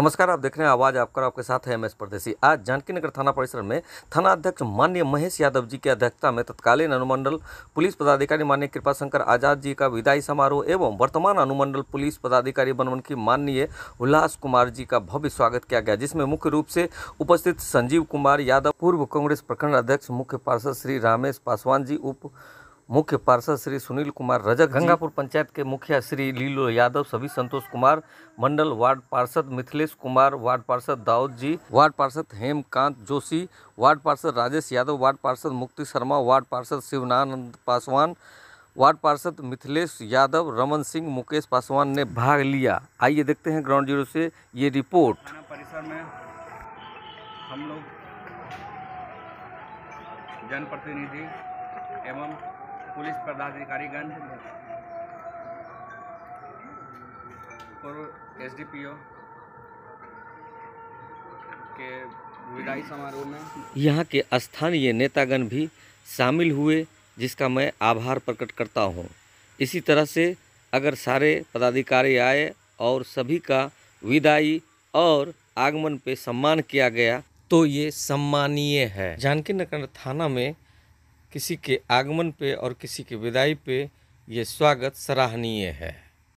नमस्कार आप देख रहे हैं आवाज आपका आपके साथ है एमएस परदेसी आज जानकी नगर थाना परिसर में थाना अध्यक्ष मान्य महेश यादव जी की अध्यक्षता में तत्कालीन अनुमंडल पुलिस पदाधिकारी मान्य कृपा शंकर आजाद जी का विदाई समारोह एवं वर्तमान अनुमंडल पुलिस पदाधिकारी बनमनखी माननीय उल्लास कुमार जी का भव्य स्वागत किया गया जिसमें मुख्य रूप से उपस्थित संजीव कुमार यादव पूर्व कांग्रेस प्रखंड अध्यक्ष मुख्य पार्षद श्री रामेश पासवान जी उप मुख्य पार्षद श्री सुनील कुमार रजक गंगापुर पंचायत के मुखिया श्री लीलो यादव सभी संतोष कुमार मंडल वार्ड पार्षद मिथिलेश कुमार वार्ड पार्षद दाऊद जी वार्ड पार्षद हेमकांत जोशी वार्ड पार्षद राजेश यादव वार्ड पार्षद मुक्ति शर्मा वार्ड पार्षद शिवनानंद पासवान वार्ड पार्षद मिथिलेश यादव रमन सिंह मुकेश पासवान ने भाग लिया आइए देखते हैं ग्राउंड जीरो से ये रिपोर्ट परिसर में हम लोग जनप्रतिनिधि एवं पुलिस गण पूर्व एस के विदाई समारोह में यहाँ के स्थानीय नेतागण भी शामिल हुए जिसका मैं आभार प्रकट करता हूँ इसी तरह से अगर सारे पदाधिकारी आए और सभी का विदाई और आगमन पे सम्मान किया गया तो ये सम्मानीय है जानकी नगर थाना में किसी के आगमन पे और किसी के विदाई पे ये स्वागत सराहनीय है